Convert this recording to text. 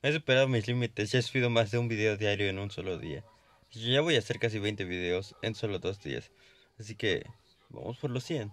He superado mis límites, ya he subido más de un video diario en un solo día. Yo ya voy a hacer casi 20 videos en solo dos días. Así que vamos por los 100.